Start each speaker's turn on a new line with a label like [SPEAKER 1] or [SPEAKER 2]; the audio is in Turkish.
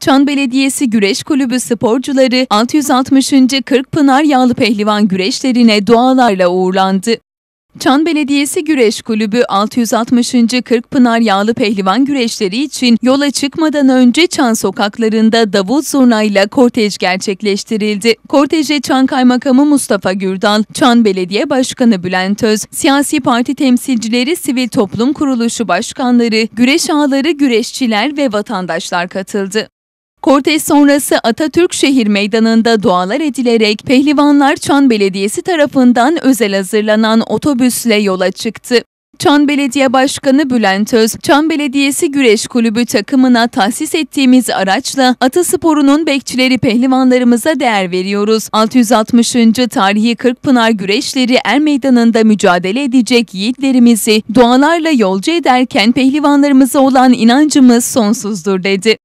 [SPEAKER 1] Çan Belediyesi Güreş Kulübü sporcuları 660. Kırkpınar Yağlı Pehlivan güreşlerine dualarla uğurlandı. Çan Belediyesi Güreş Kulübü 660. Kırkpınar Yağlı Pehlivan güreşleri için yola çıkmadan önce Çan sokaklarında davul zurnayla kortej gerçekleştirildi. Korteje Çan Kaymakamı Mustafa Gürdal, Çan Belediye Başkanı Bülent Öz, siyasi parti temsilcileri, sivil toplum kuruluşu başkanları, güreş ağları, güreşçiler ve vatandaşlar katıldı. Kortej sonrası Atatürk Şehir Meydanı'nda dualar edilerek Pehlivanlar Çan Belediyesi tarafından özel hazırlanan otobüsle yola çıktı. Çan Belediye Başkanı Bülent Öz, Çan Belediyesi Güreş Kulübü takımına tahsis ettiğimiz araçla atı sporunun bekçileri pehlivanlarımıza değer veriyoruz. 660. tarihi Kırkpınar Güreşleri Er Meydanı'nda mücadele edecek yiğitlerimizi dualarla yolcu ederken pehlivanlarımıza olan inancımız sonsuzdur dedi.